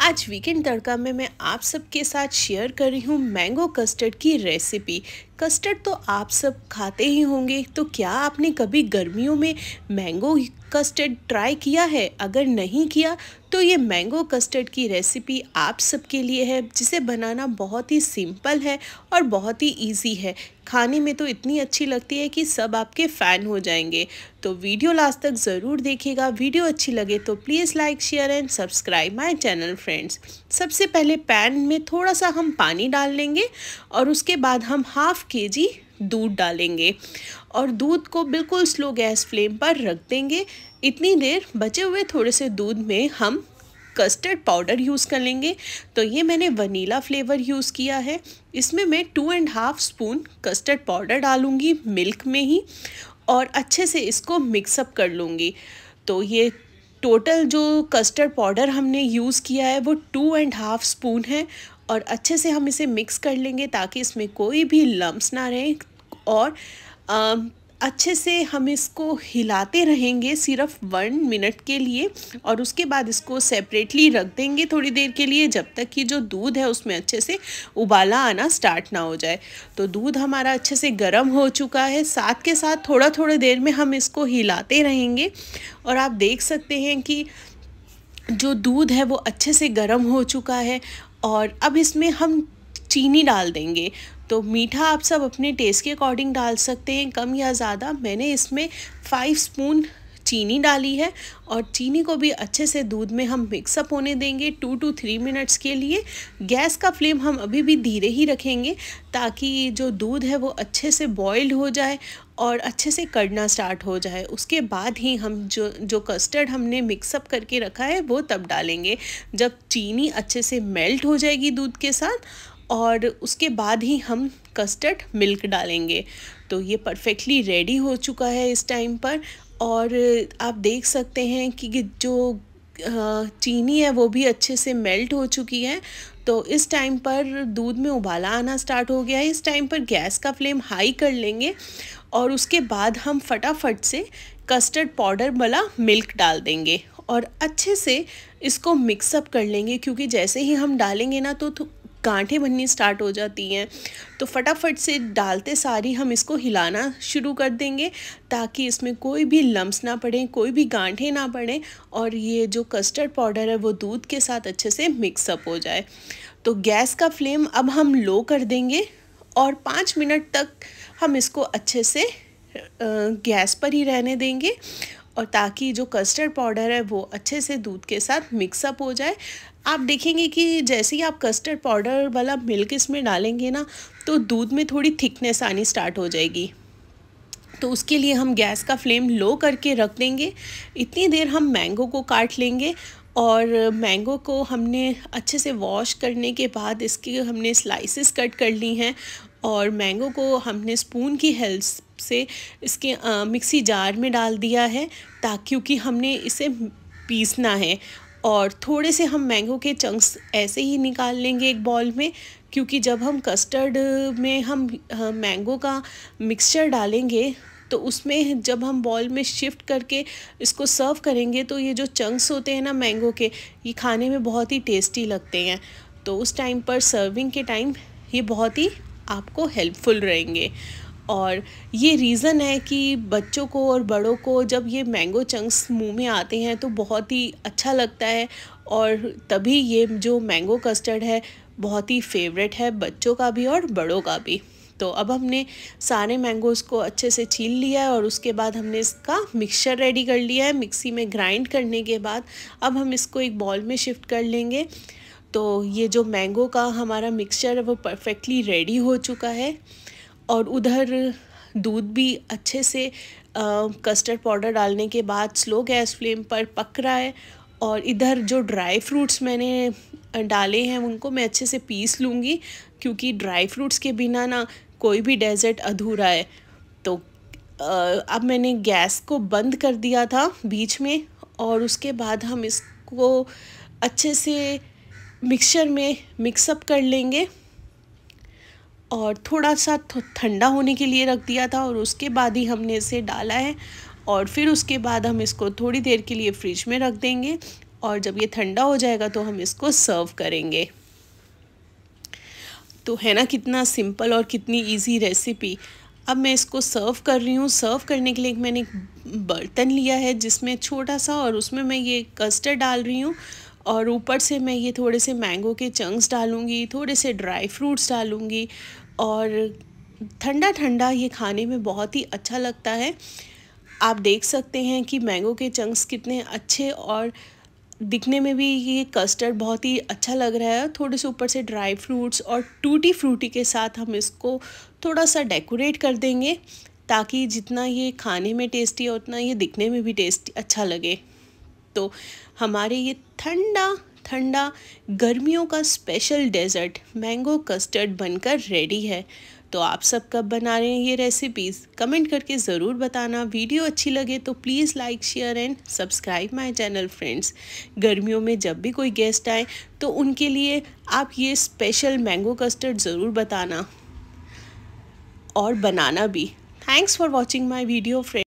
आज वीकेंड तड़का में मैं आप सबके साथ शेयर कर रही हूँ मैंगो कस्टर्ड की रेसिपी कस्टर्ड तो आप सब खाते ही होंगे तो क्या आपने कभी गर्मियों में मैंगो कस्टर्ड ट्राई किया है अगर नहीं किया तो ये मैंगो कस्टर्ड की रेसिपी आप सबके लिए है जिसे बनाना बहुत ही सिंपल है और बहुत ही इजी है खाने में तो इतनी अच्छी लगती है कि सब आपके फ़ैन हो जाएंगे तो वीडियो लास्ट तक ज़रूर देखिएगा वीडियो अच्छी लगे तो please like share and subscribe my channel friends सबसे पहले पैन में थोड़ा सा हम पानी डाल लेंगे और उसके बाद हम हाफ़ के जी दूध डालेंगे और दूध को बिल्कुल स्लो गैस फ्लेम पर रख देंगे इतनी देर बचे हुए थोड़े से दूध में हम कस्टर्ड पाउडर यूज़ कर लेंगे तो ये मैंने वनीला फ्लेवर यूज़ किया है इसमें मैं two and half spoon custard powder डालूँगी मिल्क में ही और अच्छे से इसको मिक्सअप कर लूँगी तो ये टोटल जो कस्टर्ड पाउडर हमने यूज़ किया है वो टू एंड हाफ स्पून है और अच्छे से हम इसे मिक्स कर लेंगे ताकि इसमें कोई भी लम्ब्स ना रहें और आ, अच्छे से हम इसको हिलाते रहेंगे सिर्फ वन मिनट के लिए और उसके बाद इसको सेपरेटली रख देंगे थोड़ी देर के लिए जब तक कि जो दूध है उसमें अच्छे से उबाला आना स्टार्ट ना हो जाए तो दूध हमारा अच्छे से गर्म हो चुका है साथ के साथ थोड़ा थोड़ा देर में हम इसको हिलाते रहेंगे और आप देख सकते हैं कि जो दूध है वो अच्छे से गर्म हो चुका है और अब इसमें हम चीनी डाल देंगे तो मीठा आप सब अपने टेस्ट के अकॉर्डिंग डाल सकते हैं कम या ज़्यादा मैंने इसमें फाइव स्पून चीनी डाली है और चीनी को भी अच्छे से दूध में हम मिक्सअप होने देंगे टू टू थ्री मिनट्स के लिए गैस का फ्लेम हम अभी भी धीरे ही रखेंगे ताकि जो दूध है वो अच्छे से बॉयल्ड हो जाए और अच्छे से कड़ना स्टार्ट हो जाए उसके बाद ही हम जो जो कस्टर्ड हमने मिक्सअप करके रखा है वो तब डालेंगे जब चीनी अच्छे से मेल्ट हो जाएगी दूध के साथ और उसके बाद ही हम कस्टर्ड मिल्क डालेंगे तो ये परफेक्टली रेडी हो चुका है इस टाइम पर और आप देख सकते हैं कि जो चीनी है वो भी अच्छे से मेल्ट हो चुकी है तो इस टाइम पर दूध में उबाला आना स्टार्ट हो गया है इस टाइम पर गैस का फ्लेम हाई कर लेंगे और उसके बाद हम फटाफट से कस्टर्ड पाउडर वाला मिल्क डाल देंगे और अच्छे से इसको मिक्सअप कर लेंगे क्योंकि जैसे ही हम डालेंगे ना तो, तो गांठें बननी स्टार्ट हो जाती हैं तो फटाफट से डालते सारी हम इसको हिलाना शुरू कर देंगे ताकि इसमें कोई भी लम्स ना पड़े कोई भी गांठें ना पड़े और ये जो कस्टर्ड पाउडर है वो दूध के साथ अच्छे से मिक्सअप हो जाए तो गैस का फ्लेम अब हम लो कर देंगे और पाँच मिनट तक हम इसको अच्छे से गैस पर ही रहने देंगे और ताकि जो कस्टर्ड पाउडर है वो अच्छे से दूध के साथ मिक्सअप हो जाए आप देखेंगे कि जैसे ही आप कस्टर्ड पाउडर वाला मिल्क इसमें डालेंगे ना तो दूध में थोड़ी थिकनेस आनी स्टार्ट हो जाएगी तो उसके लिए हम गैस का फ्लेम लो करके रख देंगे इतनी देर हम मैंगो को काट लेंगे और मैंगो को हमने अच्छे से वॉश करने के बाद इसके हमने स्लाइसेस कट कर ली हैं और मैंगो को हमने स्पून की हेल्प से इसके मिक्सी जार में डाल दिया है ताकि क्योंकि हमने इसे पीसना है और थोड़े से हम मैंगो के चंक्स ऐसे ही निकाल लेंगे एक बॉल में क्योंकि जब हम कस्टर्ड में हम मैंगो का मिक्सचर डालेंगे तो उसमें जब हम बॉल में शिफ्ट करके इसको सर्व करेंगे तो ये जो चंक्स होते हैं ना मैंगो के ये खाने में बहुत ही टेस्टी लगते हैं तो उस टाइम पर सर्विंग के टाइम ये बहुत ही आपको हेल्पफुल रहेंगे और ये रीज़न है कि बच्चों को और बड़ों को जब ये मैंगो चंक्स मुंह में आते हैं तो बहुत ही अच्छा लगता है और तभी ये जो मैंगो कस्टर्ड है बहुत ही फेवरेट है बच्चों का भी और बड़ों का भी तो अब हमने सारे मैंगोज़ को अच्छे से छील लिया है और उसके बाद हमने इसका मिक्सचर रेडी कर लिया है मिक्सी में ग्राइंड करने के बाद अब हम इसको एक बॉल में शिफ्ट कर लेंगे तो ये जो मैंगो का हमारा मिक्सचर है वो परफेक्टली रेडी हो चुका है और उधर दूध भी अच्छे से कस्टर्ड पाउडर डालने के बाद स्लो गैस फ्लेम पर पक रहा है और इधर जो ड्राई फ्रूट्स मैंने डाले हैं उनको मैं अच्छे से पीस लूँगी क्योंकि ड्राई फ्रूट्स के बिना ना कोई भी डेजर्ट अधूरा है तो अब मैंने गैस को बंद कर दिया था बीच में और उसके बाद हम इसको अच्छे से मिक्सचर में मिक्सअप कर लेंगे और थोड़ा सा ठंडा होने के लिए रख दिया था और उसके बाद ही हमने इसे डाला है और फिर उसके बाद हम इसको थोड़ी देर के लिए फ्रिज में रख देंगे और जब ये ठंडा हो जाएगा तो हम इसको सर्व करेंगे तो है ना कितना सिंपल और कितनी इजी रेसिपी अब मैं इसको सर्व कर रही हूँ सर्व करने के लिए मैंने एक बर्तन लिया है जिसमें छोटा सा और उसमें मैं ये कस्टर्ड डाल रही हूँ और ऊपर से मैं ये थोड़े से मैंगो के चंक्स डालूँगी थोड़े से ड्राई फ्रूट्स डालूँगी और ठंडा ठंडा ये खाने में बहुत ही अच्छा लगता है आप देख सकते हैं कि मैंगो के चंक्स कितने अच्छे और दिखने में भी ये कस्टर्ड बहुत ही अच्छा लग रहा है थोड़े से ऊपर से ड्राई फ्रूट्स और टूटी फ्रूटी के साथ हम इसको थोड़ा सा डेकोरेट कर देंगे ताकि जितना ये खाने में टेस्टी है उतना ये दिखने में भी टेस्टी अच्छा लगे तो हमारे ये ठंडा ठंडा गर्मियों का स्पेशल डेजर्ट मैंगो कस्टर्ड बनकर रेडी है तो आप सब कब बना रहे हैं ये रेसिपीज़ कमेंट करके ज़रूर बताना वीडियो अच्छी लगे तो please like share and subscribe my channel friends गर्मियों में जब भी कोई गेस्ट आए तो उनके लिए आप ये स्पेशल मैंगो कस्टर्ड ज़रूर बताना और बनाना भी thanks for watching my video friend